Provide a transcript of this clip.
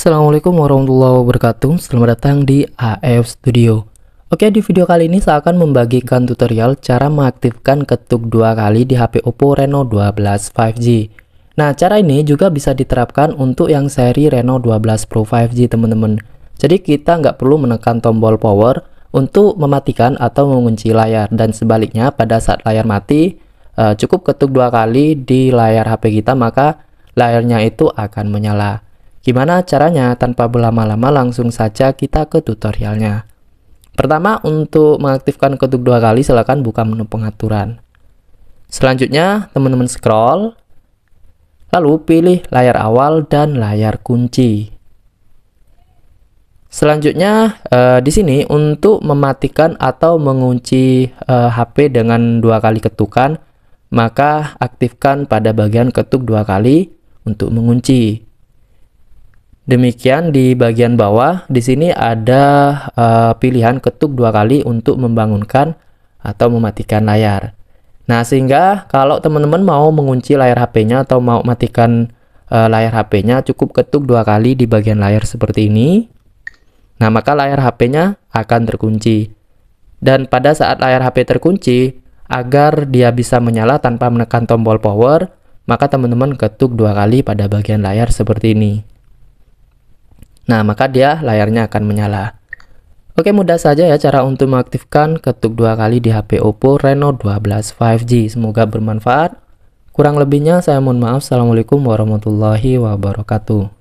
Assalamualaikum warahmatullahi wabarakatuh Selamat datang di AF Studio Oke di video kali ini saya akan membagikan tutorial cara mengaktifkan ketuk dua kali di HP Oppo Reno 12 5G Nah cara ini juga bisa diterapkan untuk yang seri Reno 12 Pro 5G teman-teman Jadi kita nggak perlu menekan tombol power untuk mematikan atau mengunci layar Dan sebaliknya pada saat layar mati eh, cukup ketuk dua kali di layar HP kita maka layarnya itu akan menyala Gimana caranya? Tanpa berlama-lama langsung saja kita ke tutorialnya. Pertama, untuk mengaktifkan ketuk dua kali silakan buka menu pengaturan. Selanjutnya, teman-teman scroll, lalu pilih layar awal dan layar kunci. Selanjutnya, eh, di sini untuk mematikan atau mengunci eh, HP dengan dua kali ketukan, maka aktifkan pada bagian ketuk dua kali untuk mengunci. Demikian di bagian bawah, di sini ada uh, pilihan ketuk dua kali untuk membangunkan atau mematikan layar. Nah, sehingga kalau teman-teman mau mengunci layar HP-nya atau mau matikan uh, layar HP-nya, cukup ketuk dua kali di bagian layar seperti ini. Nah, maka layar HP-nya akan terkunci. Dan pada saat layar HP terkunci, agar dia bisa menyala tanpa menekan tombol power, maka teman-teman ketuk dua kali pada bagian layar seperti ini. Nah, maka dia layarnya akan menyala. Oke, mudah saja ya cara untuk mengaktifkan ketuk dua kali di HP Oppo Reno 12 5G. Semoga bermanfaat. Kurang lebihnya saya mohon maaf. Assalamualaikum warahmatullahi wabarakatuh.